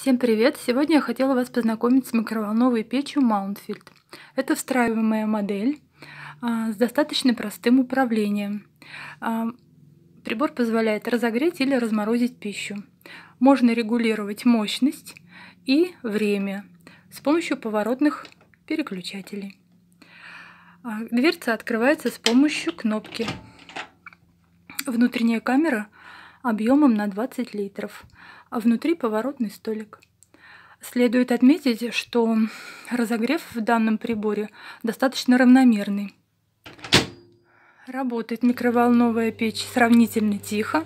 Всем привет! Сегодня я хотела вас познакомить с микроволновой печью Mountfield. Это встраиваемая модель а, с достаточно простым управлением. А, прибор позволяет разогреть или разморозить пищу. Можно регулировать мощность и время с помощью поворотных переключателей. А, дверца открывается с помощью кнопки. Внутренняя камера – объемом на 20 литров, а внутри поворотный столик. Следует отметить, что разогрев в данном приборе достаточно равномерный. Работает микроволновая печь сравнительно тихо.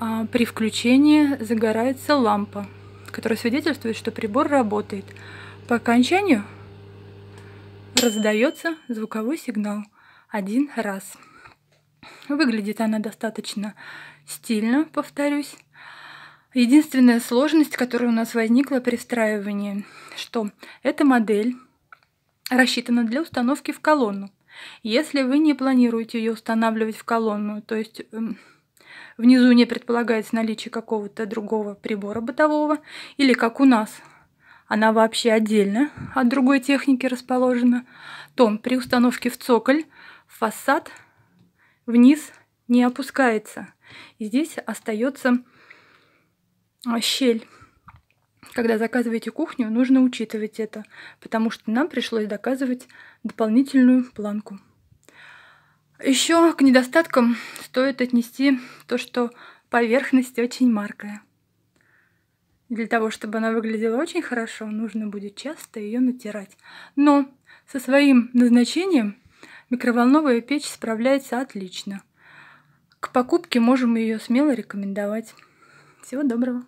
А при включении загорается лампа, которая свидетельствует, что прибор работает. По окончанию раздается звуковой сигнал один раз. Выглядит она достаточно стильно, повторюсь. Единственная сложность, которая у нас возникла при встраивании, что эта модель рассчитана для установки в колонну. Если вы не планируете ее устанавливать в колонну, то есть эм, внизу не предполагается наличие какого-то другого прибора бытового, или как у нас, она вообще отдельно от другой техники расположена, то при установке в цоколь, фасад – вниз не опускается. И здесь остается а, щель. Когда заказываете кухню, нужно учитывать это, потому что нам пришлось доказывать дополнительную планку. Еще к недостаткам стоит отнести то, что поверхность очень маркая. Для того, чтобы она выглядела очень хорошо, нужно будет часто ее натирать. Но со своим назначением Микроволновая печь справляется отлично. К покупке можем ее смело рекомендовать. Всего доброго!